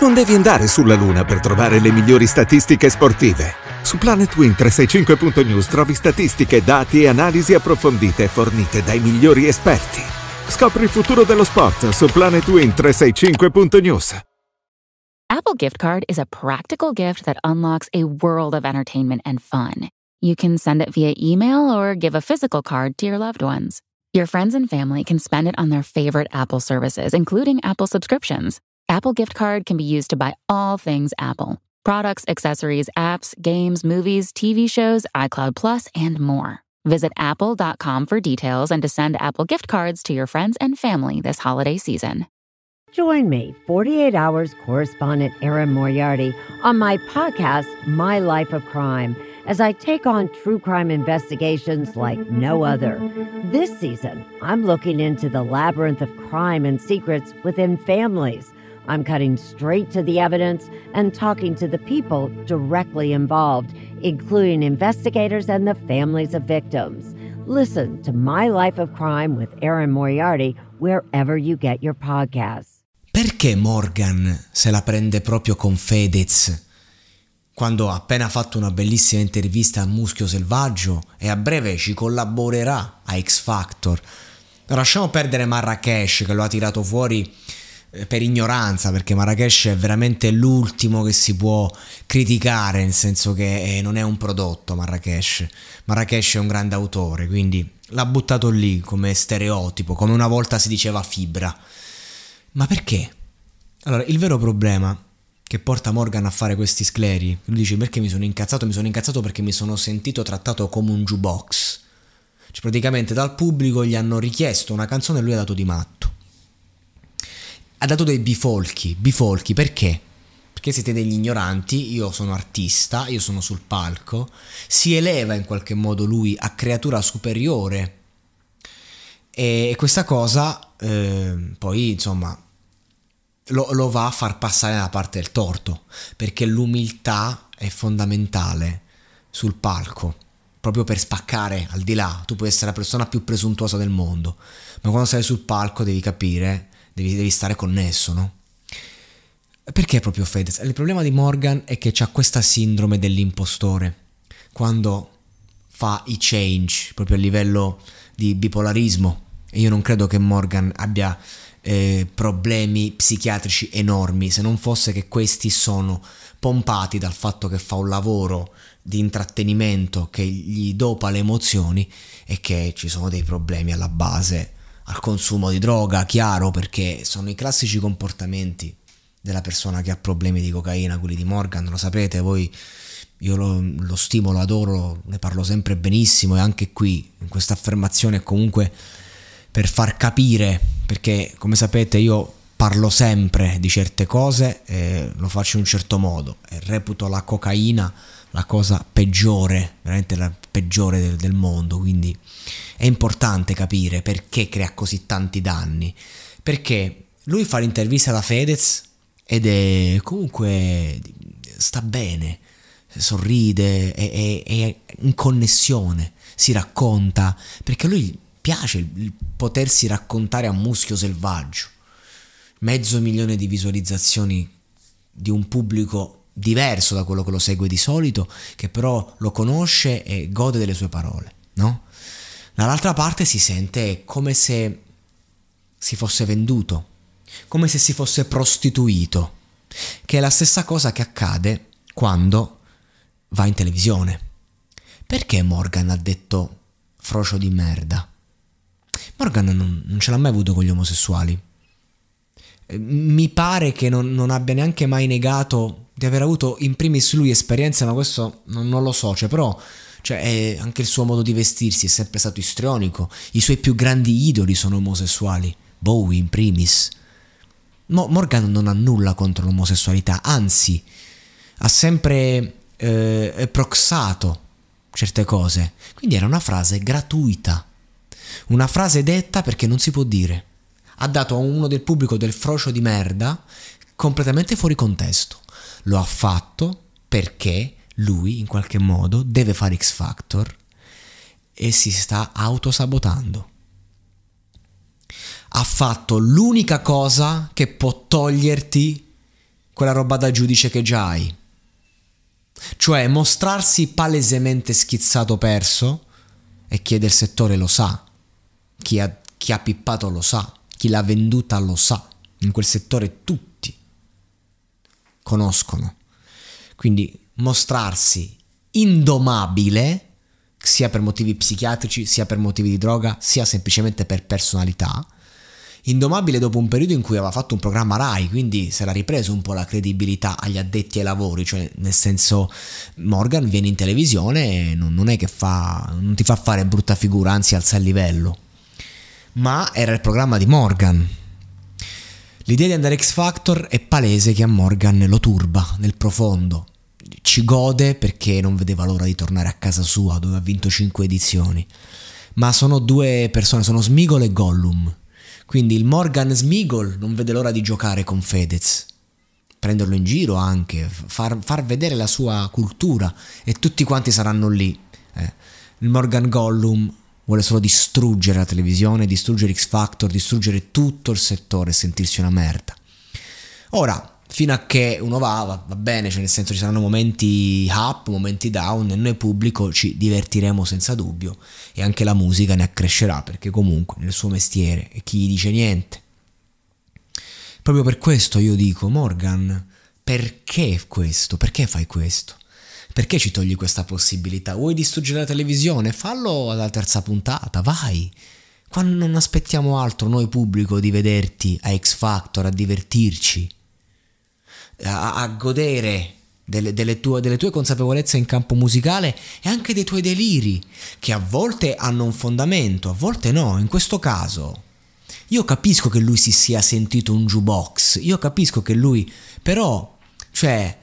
Non devi andare sulla Luna per trovare le migliori statistiche sportive. Su planetwin 365news trovi statistiche, dati e analisi approfondite fornite dai migliori esperti. Scopri il futuro dello sport su planetwin 365news Apple Gift Card is a practical gift that unlocks a world of entertainment and fun. You can send it via email or give a physical card to your loved ones. Your friends and family can spend it on their favorite Apple services, including Apple subscriptions. Apple gift card can be used to buy all things Apple products, accessories, apps, games, movies, TV shows, iCloud Plus, and more. Visit apple.com for details and to send Apple gift cards to your friends and family this holiday season. Join me, 48 Hours correspondent Erin Moriarty, on my podcast, My Life of Crime, as I take on true crime investigations like no other. This season, I'm looking into the labyrinth of crime and secrets within families I'm cutting straight to the evidence and talking to the people directly involved, including investigators and the families of victims. Listen to My Life of Crime with Aaron Moriarty wherever you get your podcasts. Perché Morgan se la prende proprio con Fedez? Quando ha appena fatto una bellissima intervista a Muschio Selvaggio e a breve ci collaborerà a X Factor. Lasciamo perdere Marrakesh che lo ha tirato fuori eh, per ignoranza, perché Marrakesh è veramente l'ultimo che si può criticare, nel senso che eh, non è un prodotto Marrakesh. Marrakesh è un grande autore, quindi l'ha buttato lì come stereotipo, come una volta si diceva fibra. Ma perché? Allora, il vero problema che porta Morgan a fare questi scleri, lui dice perché mi sono incazzato, mi sono incazzato perché mi sono sentito trattato come un jukebox. Cioè praticamente dal pubblico gli hanno richiesto una canzone e lui ha dato di matto ha dato dei bifolchi, bifolchi perché? Perché siete degli ignoranti, io sono artista, io sono sul palco, si eleva in qualche modo lui a creatura superiore e questa cosa eh, poi insomma lo, lo, va a far passare dalla parte del torto, perché l'umiltà è fondamentale sul palco, proprio per spaccare al di là. Tu puoi essere la persona più presuntuosa del mondo, ma quando sei sul palco devi capire devi, devi stare connesso, no? Perché proprio Fedez? Il problema di Morgan è che ha questa sindrome dell'impostore. Quando fa i change, proprio a livello di bipolarismo. E io non credo che Morgan abbia eh, problemi psichiatrici enormi, se non fosse che questi sono pompati dal fatto che fa un lavoro di intrattenimento che gli dopa le emozioni e che ci sono dei problemi alla base al consumo di droga, chiaro, perché sono i classici comportamenti della persona che ha problemi di cocaina, quelli di Morgan, lo sapete, voi io lo, lo stimo, lo adoro, ne parlo sempre benissimo e anche qui, in questa affermazione comunque per far capire, perché come sapete io parlo sempre di certe cose e lo faccio in un certo modo e reputo la cocaina la cosa peggiore, veramente la peggiore del, del mondo, quindi è importante capire perché crea così tanti danni, perché lui fa l'intervista alla Fedez ed è comunque sta bene, sorride, è, è, è, in connessione, si racconta, perché a lui piace il, il potersi raccontare a muschio selvaggio. Mezzo milione di visualizzazioni di un pubblico diverso da quello che lo segue di solito, che però lo conosce e gode delle sue parole, no? Dall'altra parte si sente come se si fosse venduto, come se si fosse prostituito, che è la stessa cosa che accade quando va in televisione. Perché Morgan ha detto frocio di merda? Morgan non, non ce l'ha mai avuto con gli omosessuali. Mi pare che non, non abbia neanche mai negato di aver avuto in primis lui esperienza, ma questo non, non lo so, cioè, però cioè, anche il suo modo di vestirsi è sempre stato istrionico, i suoi più grandi idoli sono omosessuali, Bowie in primis. No, Morgan non ha nulla contro l'omosessualità, anzi, ha sempre eh, proxato certe cose, quindi era una frase gratuita, una frase detta perché non si può dire. Ha dato a uno del pubblico del frocio di merda completamente fuori contesto lo ha fatto perché lui in qualche modo deve fare X Factor e si sta autosabotando. Ha fatto l'unica cosa che può toglierti quella roba da giudice che già hai. Cioè mostrarsi palesemente schizzato perso e chi è del settore lo sa, chi ha, chi ha pippato lo sa, chi l'ha venduta lo sa. In quel settore tutti conoscono. Quindi mostrarsi indomabile, sia per motivi psichiatrici, sia per motivi di droga, sia semplicemente per personalità. Indomabile dopo un periodo in cui aveva fatto un programma Rai, quindi si era ripreso un po' la credibilità agli addetti ai lavori, cioè nel senso Morgan viene in televisione e non, non è che fa, non ti fa fare brutta figura, anzi alza il livello. Ma era il programma di Morgan, L'idea di andare X Factor è palese che a Morgan lo turba nel profondo. Ci gode perché non vedeva l'ora di tornare a casa sua dove ha vinto 5 edizioni. Ma sono due persone, sono Smigol e Gollum. Quindi il Morgan Smigol non vede l'ora di giocare con Fedez. Prenderlo in giro anche, far, far vedere la sua cultura e tutti quanti saranno lì. Eh. Il Morgan Gollum vuole solo distruggere la televisione, distruggere X Factor, distruggere tutto il settore e sentirsi una merda. Ora, fino a che uno va, va, va bene, cioè nel senso ci saranno momenti up, momenti down, e noi pubblico ci divertiremo senza dubbio e anche la musica ne accrescerà perché comunque nel suo mestiere è chi gli dice niente. Proprio per questo io dico, Morgan, perché questo? Perché fai questo? Perché ci togli questa possibilità? Vuoi distruggere la televisione? Fallo alla terza puntata, vai! Quando non aspettiamo altro noi pubblico di vederti a X Factor, a divertirci, a, a godere delle, delle, tue, delle, tue, consapevolezze in campo musicale e anche dei tuoi deliri, che a volte hanno un fondamento, a volte no. In questo caso, io capisco che lui si sia sentito un jukebox, io capisco che lui, però, cioè,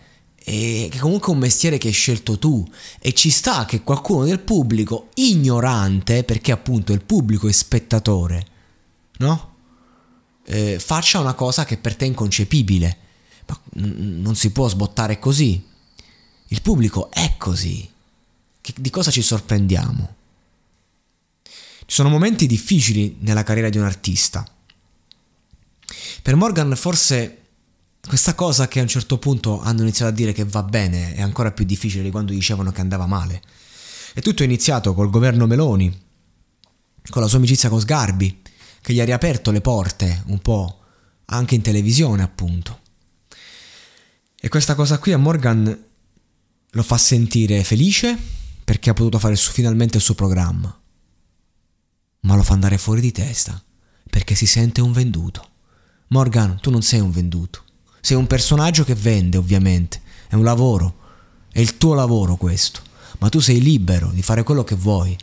e che comunque è un mestiere che hai scelto tu e ci sta che qualcuno del pubblico ignorante, perché appunto il pubblico è spettatore, no? Eh, faccia una cosa che per te è inconcepibile. Ma non si può sbottare così. Il pubblico è così. Che, di cosa ci sorprendiamo? Ci sono momenti difficili nella carriera di un artista. Per Morgan forse questa cosa che a un certo punto hanno iniziato a dire che va bene è ancora più difficile di quando dicevano che andava male. E tutto è iniziato col governo Meloni, con la sua amicizia con Sgarbi, che gli ha riaperto le porte un po' anche in televisione, appunto. E questa cosa qui a Morgan lo fa sentire felice perché ha potuto fare su, finalmente il suo programma, ma lo fa andare fuori di testa perché si sente un venduto. Morgan, tu non sei un venduto. Sei un personaggio che vende, ovviamente, è un lavoro, è il tuo lavoro questo, ma tu sei libero di fare quello che vuoi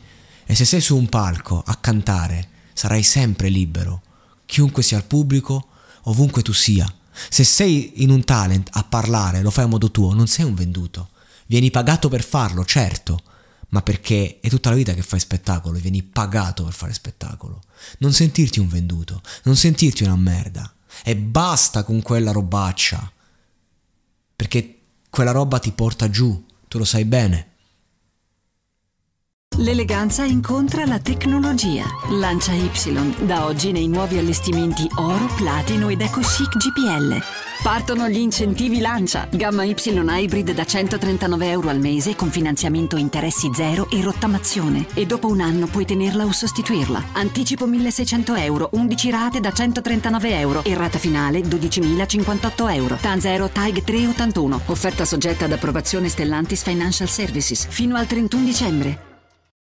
e se sei su un palco a cantare sarai sempre libero, chiunque sia il pubblico, ovunque tu sia. Se sei in un talent a parlare, lo fai a modo tuo, non sei un venduto. Vieni pagato per farlo, certo, ma perché è tutta la vita che fai spettacolo e vieni pagato per fare spettacolo. Non sentirti un venduto, non sentirti una merda e basta con quella robaccia, perché quella roba ti porta giù, tu lo sai bene. L'eleganza incontra la tecnologia. Lancia Y, da oggi nei nuovi allestimenti oro, platino ed eco chic GPL. Partono gli incentivi Lancia, gamma Y Hybrid da 139 euro al mese con finanziamento interessi zero e rottamazione. E dopo un anno puoi tenerla o sostituirla. Anticipo 1600 euro, 11 rate da 139 euro e rata finale 12.058 euro. Tanzero TAG 381, offerta soggetta ad approvazione Stellantis Financial Services fino al 31 dicembre.